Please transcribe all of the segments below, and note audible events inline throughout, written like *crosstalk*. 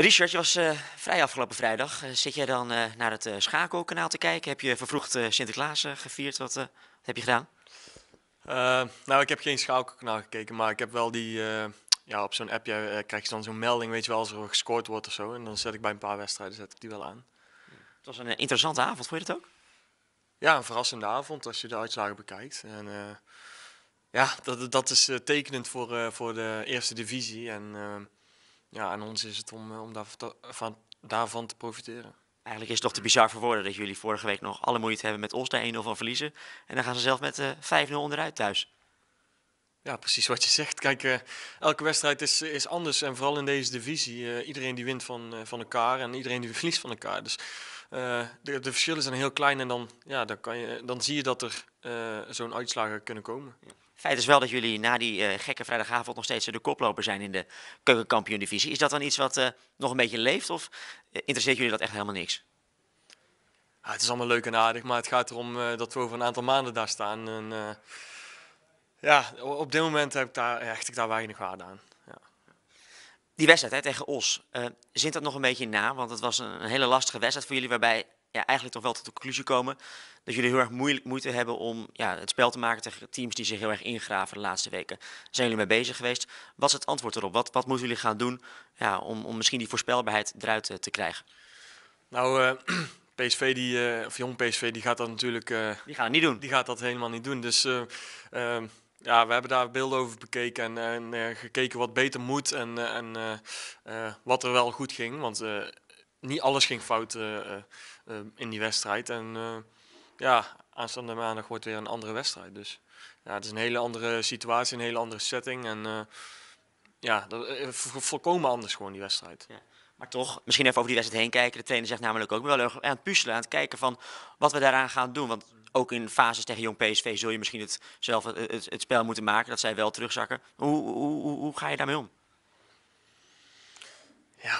Richard, je was eh, vrij afgelopen vrijdag. Eh, zit jij dan eh, naar het schakelkanaal te kijken? Heb je vervroegd Sinterklaas gevierd? Wat, wat, heb je gedaan? nou, ik heb geen schakelkanaal gekeken, maar ik heb wel die... ja, op zo'n appje krijg je dan zo'n melding, weet je wel, als er gescoord wordt of zo. En dan zet ik bij een paar wedstrijden zet ik die wel aan. Het was een interessante avond, vond je dat ook? Ja, een verrassende avond als je de uitslagen bekijkt. En ja, dat, dat is tekenend voor, voor de eerste divisie en ja, aan ons is het om, eh, om daarvan, daarvan te profiteren. Eigenlijk is het toch te bizar voor woorden dat jullie vorige week nog alle moeite hebben met ons daar 1-0 van verliezen. En dan gaan ze zelf met uh, eh, 5-0 onderuit thuis. Ja, precies wat je zegt. Kijk, eh, elke wedstrijd is, is anders en vooral in deze divisie. iedereen die wint van, van elkaar en iedereen die *laughs* verliest van elkaar. Dus de, de, verschillen zijn heel klein en dan, ja, dan, kan je, dan zie je dat er zo'n uitslagen kunnen komen. Ja. Feit is wel dat jullie na die eh, gekke vrijdagavond nog steeds eh, de koploper zijn in de keukenkampioen-divisie. Is dat dan iets wat eh, nog een beetje leeft of interesseert jullie dat echt helemaal niks? Ah, het is allemaal leuk en aardig, maar het gaat erom dat we over een aantal maanden daar staan. En, ja, op dit moment heb ik daar, hecht ik daar weinig waarde aan. Ja. Die wedstrijd hè, tegen Os, zint dat nog een beetje na? Want het was een hele lastige wedstrijd voor jullie waarbij ja, eigenlijk toch wel tot de conclusie komen dat jullie heel erg moeilijk moeite hebben om ja, het spel te maken tegen teams die zich heel erg ingraven de laatste weken. Zijn jullie mee bezig geweest? Wat is het antwoord erop? Wat, wat moeten jullie gaan doen ja, om, om misschien die voorspelbaarheid eruit eh, te krijgen? Nou, uh, eh, *clears throat* PSV, die, uh, of jong PSV, die gaat dat natuurlijk... die gaan niet doen. Die gaat dat helemaal niet doen. Dus ehm, ja, we hebben daar beelden over bekeken en, en gekeken wat beter moet en, en wat er wel goed ging. Want niet alles ging fout eh, eh, eh, in die wedstrijd. En ja, aanstaande maandag wordt weer een andere wedstrijd. Dus ja, het is een hele andere situatie, een hele andere setting. En ja, dat, volkomen anders gewoon die wedstrijd. Ja. Maar toch, misschien even over die wedstrijd heen kijken. De trainer zegt namelijk ook wel aan het puzzelen, aan het kijken van wat we daaraan gaan doen. Want ook in fases tegen Jong PSV zul je misschien het, het, het, spel moeten maken, dat zij wel terugzakken. Hoe, hoe, hoe, hoe ga je daarmee om?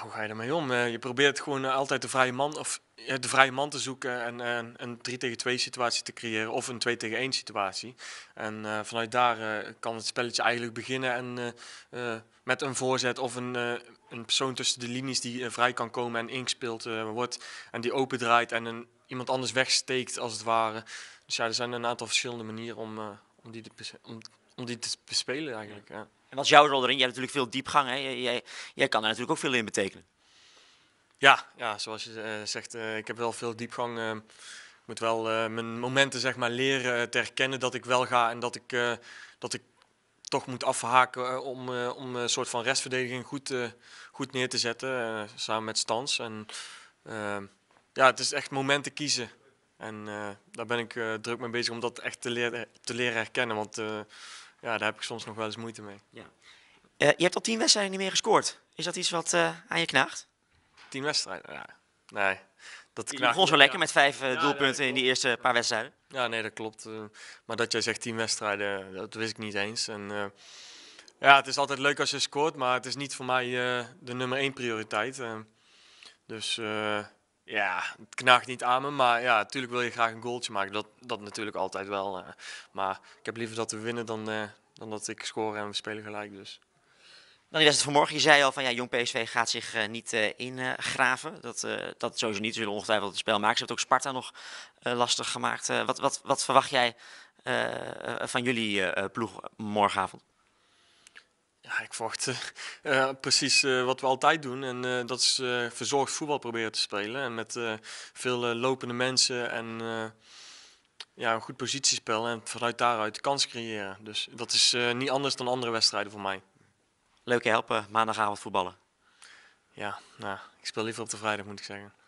hoe ga je ermee om? Eh, je probeert gewoon eh, altijd de vrije man of eh, de vrije man te zoeken en, een 3 tegen 2 situatie te creëren of een 2 tegen 1 situatie. En vanuit daar kan het spelletje eigenlijk beginnen en met een voorzet of een, een persoon tussen de linies die vrij kan komen en ingespeeld wordt en die open draait en een, iemand anders wegsteekt als het ware. Dus ja, er zijn een aantal verschillende manieren om, om, die, te, om die te bespelen eigenlijk. Ja. En wat jouw rol erin? Jij hebt natuurlijk veel diepgang. Hè? Jij, jij kan daar natuurlijk ook veel in betekenen. Ja, ja zoals je eh, zegt, eh, ik heb wel veel diepgang. Eh. ik moet wel mijn momenten zeg maar, leren te herkennen dat ik wel ga en dat ik, dat ik toch moet afhaken om, om een soort van restverdediging goed, goed neer te zetten. samen met Stans. En, ja, het is echt momenten kiezen. En daar ben ik druk mee bezig om dat echt te leren, te leren herkennen. Want ja, daar heb ik soms nog wel eens moeite mee. Ja. Eh, je hebt al tien wedstrijden niet meer gescoord. Is dat iets wat eh, aan je knaagt? Tien wedstrijden? Ja. Nee. Dat je begon zo lekker met vijf eh, doelpunten in die eerste paar wedstrijden. Ja, nee, dat klopt. maar dat jij zegt tien wedstrijden, dat wist ik niet eens. En, ja, het is altijd leuk als je scoort, maar het is niet voor mij de nummer één prioriteit. dus ja, het knaagt niet aan me, maar ja, natuurlijk wil je graag een goaltje maken. Dat, dat natuurlijk altijd wel. Eh. maar ik heb liever dat we winnen dan, eh, dan dat ik score en we spelen gelijk dus. Nou, dan het vanmorgen, je zei al van ja, Jong PSV gaat zich eh, niet ingraven. dat, dat sowieso niet, ze zullen ongetwijfeld het spel maken. Ze hebben ook Sparta nog lastig gemaakt. wat, wat, wat verwacht jij van jullie ploeg morgenavond? Ja, ik verwacht eh, *laughs* eh, precies eh, wat we altijd doen. En dat is verzorgd voetbal proberen te spelen. En met veel lopende mensen en ja, een goed positiespel. En vanuit daaruit kans creëren. Dus dat is niet anders dan andere wedstrijden voor mij. Leuk je helpen maandagavond voetballen. Ja, nou, ik speel liever op de vrijdag moet ik zeggen.